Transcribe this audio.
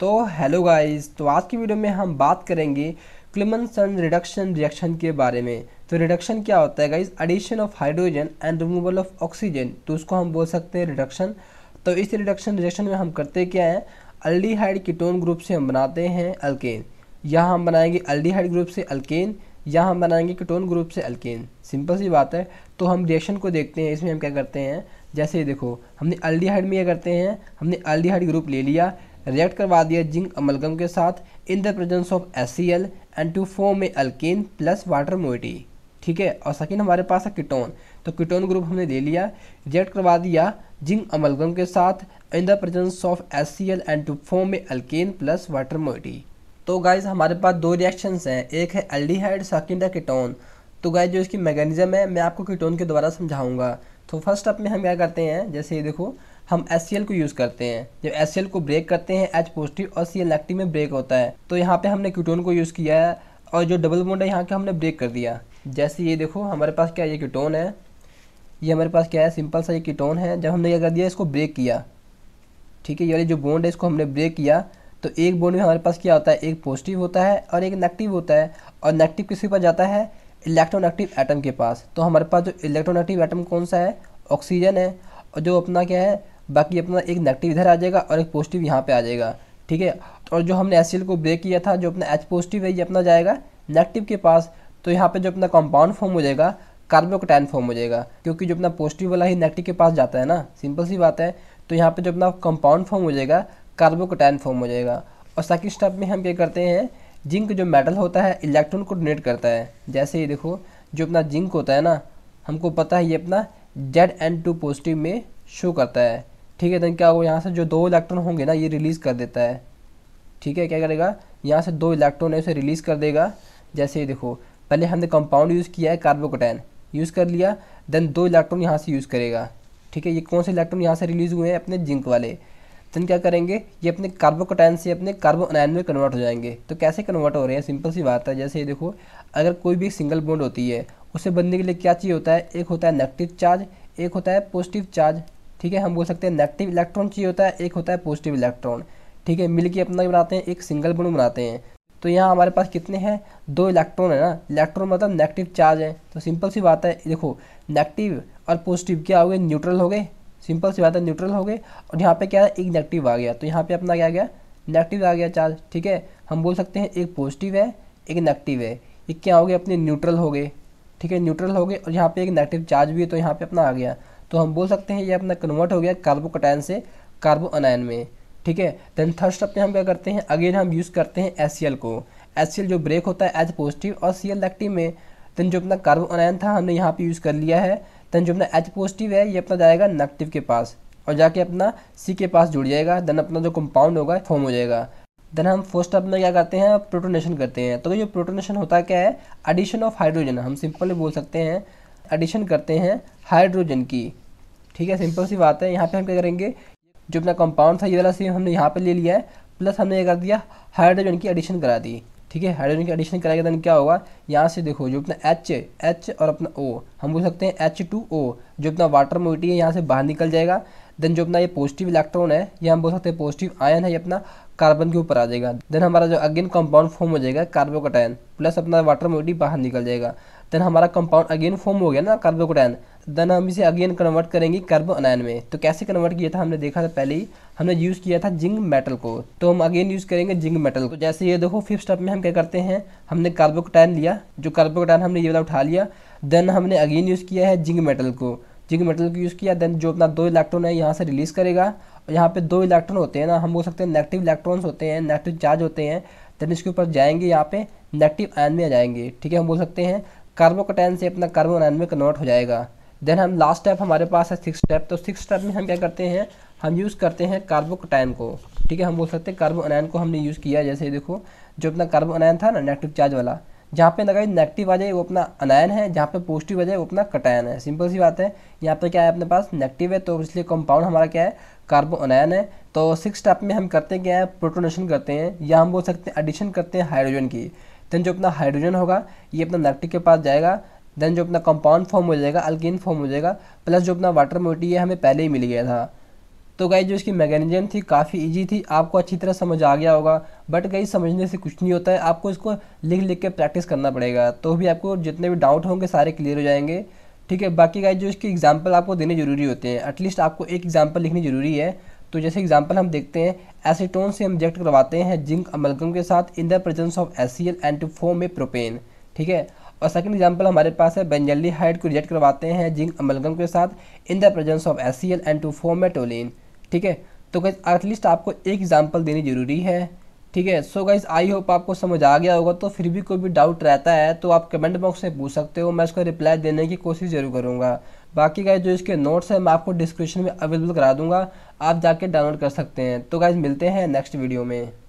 तो hello guys तो आज की वीडियो में हम बात करेंगे क्लिमनसन रिडक्शन रिएक्शन के बारे में तो रिडक्शन क्या होता है guys addition of hydrogen and removal of oxygen तो उसको हम बोल सकते हैं रिडक्शन तो इस रिडक्शन रिएक्शन में हम करते क्या है अल्डीहाइड कीटोन ग्रुप से हम बनाते हैं अल्केन या हम बनाएंगे अल्डीहाइड ग्रुप से अल्केन या हम बनाएंगे कीटोन ग्रुप से अल्केन सिंपल सी बात है तो हम रिएक्शन को देखते हैं इसमें हम क्या करते हैं जैसे देखो हमने अल्डीहाइड में क्या करते हैं हमने अल्डीहाइड ग्रुप ले लिया रिएक्ट करवा दिया जिंक अमलगम के साथ in the presence of S C L and to form में अल्किन प्लस वाटर मोइटी ठीक है और सेकेंड हमारे पास है किटोन तो किटोन ग्रुप हमने ले लिया रिएक्ट करवा दिया जिंक अमलगम के साथ in the presence of S C L and to four में अल्किन प्लस वाटर मोइटी तो गाइज हमारे पास दो रिएक्शंस हैं एक है एल्डिहाइड सेकेंड है किटोन तो गाइज जो इसकी मैकेनिज्म है मैं आपको कीटोन के द्वारा समझाऊंगा तो फर्स्ट अप में हम क्या करते हैं जैसे ये देखो हम एस को यूज़ करते हैं जब एस को ब्रेक करते हैं एच पॉजिटिव और सी नेगेटिव में ब्रेक होता है तो यहाँ पे हमने क्यूटोन को यूज़ किया है और जो डबल बॉन्ड है यहाँ के हमने ब्रेक कर दिया जैसे ये देखो हमारे पास क्या ये क्यूटोन है ये हमारे पास क्या है सिंपल सा ये कीटोन है जब हमने क्या कर दिया इसको ब्रेक किया ठीक है ये जो बॉन्ड है इसको हमने ब्रेक किया तो एक बॉन्ड में हमारे पास क्या होता है एक पॉजिटिव होता है और एक नेगेटिव होता है और नेगेटिव किसके पास जाता है इलेक्ट्रोनेगेटिव एटम के पास तो हमारे पास जो इलेक्ट्रोनेगेटिव एटम कौन सा है ऑक्सीजन है और जो अपना क्या है बाकी अपना एक नेगेटिव इधर आ जाएगा और एक पॉजिटिव यहाँ पे आ जाएगा ठीक है और जो हमने एस को ब्रेक किया था जो अपना एच पॉजिटिव है ये अपना जाएगा नेगेटिव के पास तो यहाँ पे जो अपना कंपाउंड फॉर्म हो जाएगा कार्बोकोटैन फॉर्म हो जाएगा क्योंकि जो अपना पॉजिटिव वाला ही नेगेटिव के पास जाता है ना सिंपल सी बात है तो यहाँ पर जो अपना कंपाउंड फॉर्म हो जाएगा कार्बोकोटैन फॉर्म हो जाएगा और सेकंड स्टेप में हम क्या करते हैं जिंक जो मेटल होता है इलेक्ट्रॉन को डोनेट करता है जैसे ये देखो जो अपना जिंक होता है ना हमको पता है ये अपना जेड एन टू पॉजिटिव में शो करता है ठीक है देन क्या होगा यहाँ से जो दो इलेक्ट्रॉन होंगे ना ये रिलीज़ कर देता है ठीक है क्या करेगा यहाँ से दो इलेक्ट्रॉन है उसे रिलीज़ कर देगा जैसे ही देखो पहले हमने कंपाउंड यूज़ किया है कार्बोकोटैन यूज़ कर लिया देन दो इलेक्ट्रॉन यहाँ से यूज़ करेगा ठीक है ये कौन से इलेक्ट्रॉन यहाँ से रिलीज़ हुए हैं अपने जिंक वाले देन क्या करेंगे ये अपने कार्बोकोटैन से अपने कार्बोनाइन में कन्वर्ट हो जाएंगे तो कैसे कन्वर्ट हो रहे हैं सिंपल सी बात है जैसे ये देखो अगर कोई भी सिंगल बॉन्ड होती है उसे बनने के लिए क्या चाहिए होता है एक होता है नेगेटिव चार्ज एक होता है पॉजिटिव चार्ज ठीक है हम बोल सकते हैं नेगेटिव इलेक्ट्रॉन चाहिए होता है एक होता है पॉजिटिव इलेक्ट्रॉन ठीक है मिल के अपना बनाते हैं एक सिंगल बणु बनाते हैं तो यहाँ हमारे पास कितने हैं दो इलेक्ट्रॉन है ना इलेक्ट्रॉन मतलब नेगेटिव चार्ज है तो सिंपल सी बात है देखो नेगेटिव और पॉजिटिव क्या हो गए न्यूट्रल हो गए सिंपल सी बात है न्यूट्रल हो गए और यहाँ पे क्या है एक नेगेटिव आ गया तो यहाँ पे अपना क्या गया नेगेटिव आ गया चार्ज ठीक है हम बोल सकते हैं एक पॉजिटिव है एक नेगेटिव है ये क्या हो गया अपने न्यूट्रल हो गए ठीक है न्यूट्रल हो गए और यहाँ पे एक नेगेटिव चार्ज भी है तो यहाँ पे अपना आ गया तो हम बोल सकते हैं ये अपना कन्वर्ट हो गया कार्बोकटायन से कार्बो अनायन में ठीक है देन थर्ड स्टेप में हम क्या करते हैं अगेन हम यूज़ करते हैं एस को एस जो ब्रेक होता है एच पॉजिटिव और सी एल में देन जो अपना कार्बो अनायन था हमने यहाँ पर यूज़ कर लिया है देन जो अपना एच पॉजिटिव है ये अपना जाएगा नेगेटिव के पास और जाके अपना सी के पास जुड़ जाएगा देन अपना जो कंपाउंड होगा फॉर्म हो जाएगा देन हम फर्स्ट स्टेप में क्या करते हैं प्रोटोनेशन करते हैं तो ये प्रोटोनेशन होता क्या है एडिशन ऑफ हाइड्रोजन हम सिंपली बोल सकते हैं एडिशन करते हैं हाइड्रोजन की ठीक है सिंपल सी बात है यहाँ पे हम क्या करेंगे जो अपना कंपाउंड था ये वाला सेम हमने यहाँ पे ले लिया है प्लस हमने ये कर दिया हाइड्रोजन की एडिशन करा दी ठीक है हाइड्रोजन की एडिशन कराएगा देन क्या होगा यहाँ से देखो जो अपना एच एच और अपना ओ हम बोल सकते हैं एच टू ओ जो अपना वाटर मोटी है यहाँ से बाहर निकल जाएगा देन जो अपना ये पॉजिटिव इलेक्ट्रॉन है ये हम बोल सकते हैं पॉजिटिव आयन है ये अपना कार्बन के ऊपर आ जाएगा देन हमारा जो अगेन कंपाउंड फॉर्म हो जाएगा कार्बोकटायन प्लस अपना वाटर मोटी बाहर निकल जाएगा देन हमारा कंपाउंड अगेन फॉर्म हो गया ना कार्बोकोटाइन देन हम इसे अगेन कन्वर्ट करेंगे कार्बो अनायन में तो कैसे कन्वर्ट किया था हमने देखा था पहले ही हमने यूज़ किया था जिंक मेटल को तो हम अगेन यूज़ करेंगे जिंक मेटल को तो जैसे ये देखो फिफ्थ स्टेप में हम क्या करते हैं हमने कार्बोकोटाइन लिया जो कार्बोकोटाइन हमने ये वाला उठा लिया देन हमने अगेन यूज़ किया है जिंक मेटल को जिंक मेटल को यूज़ किया देन जो अपना दो इलेक्ट्रॉन है यहाँ से रिलीज़ करेगा और यहाँ पे दो इलेक्ट्रॉन होते हैं ना हम बोल सकते हैं नेगेटिव इलेक्ट्रॉन्स होते हैं नेगेटिव चार्ज होते हैं देन इसके ऊपर जाएंगे यहाँ पे नेगेटिव आयन में आ जाएंगे ठीक है हम बोल सकते हैं कार्बो कटैन से अपना कार्बोनाइन में कन्वर्ट हो जाएगा देन हम लास्ट स्टेप हमारे पास है सिक्स स्टेप तो सिक्स स्टेप में हम क्या करते हैं हम यूज़ करते हैं कटैन को ठीक है हम बोल सकते हैं कार्बो अनैन को हमने यूज़ किया जैसे देखो जो अपना कार्बो अनैन था ना नेगेटिव चार्ज वाला जहाँ पे लगा नेगेटिव आ जाए वो अपना अनायन है जहाँ पे पॉजिटिव आ जाए वो अपना कटायन है सिंपल सी बात है यहाँ पे क्या है अपने पास नेगेटिव है तो इसलिए कंपाउंड हमारा क्या है कार्बो अनायन है तो सिक्स स्टेप में हम करते हैं क्या है प्रोटोनेशन करते हैं या हम बोल सकते हैं एडिशन करते हैं हाइड्रोजन की देन जो अपना हाइड्रोजन होगा ये अपना नेगेटिव के पास जाएगा देन जो अपना कंपाउंड फॉर्म हो जाएगा अल्किन फॉर्म हो जाएगा प्लस जो अपना वाटर मोटी है हमें पहले ही मिल गया था तो गई जो इसकी मैकेनिज्म थी काफ़ी इजी थी आपको अच्छी तरह समझ आ गया होगा बट गई समझने से कुछ नहीं होता है आपको इसको लिख लिख के प्रैक्टिस करना पड़ेगा तो भी आपको जितने भी डाउट होंगे सारे क्लियर हो जाएंगे ठीक है बाकी गाय जो इसके एग्जाम्पल आपको देने ज़रूरी होते हैं एटलीस्ट आपको एक एग्जाम्पल लिखनी ज़रूरी है तो जैसे एग्जाम्पल हम देखते हैं एसीटोन से हम करवाते हैं जिंक अमलगम के साथ in the presence of S and to form a propane ठीक है और सेकंड एग्जांपल हमारे पास है बेंजेली हाइड को रिजेक्ट करवाते हैं जिंक अमलगम के साथ in the presence of S and to form a toluene ठीक है तो एटलीस्ट आपको एक एग्जाम्पल देनी जरूरी है ठीक है सो गाइज आई होप आपको समझ आ गया होगा तो फिर भी कोई भी डाउट रहता है तो आप कमेंट बॉक्स में पूछ सकते हो मैं उसका रिप्लाई देने की कोशिश जरूर करूँगा बाकी गाइज जो इसके नोट्स हैं मैं आपको डिस्क्रिप्शन में अवेलेबल करा दूंगा आप जाके डाउनलोड कर सकते हैं तो गाइज मिलते हैं नेक्स्ट वीडियो में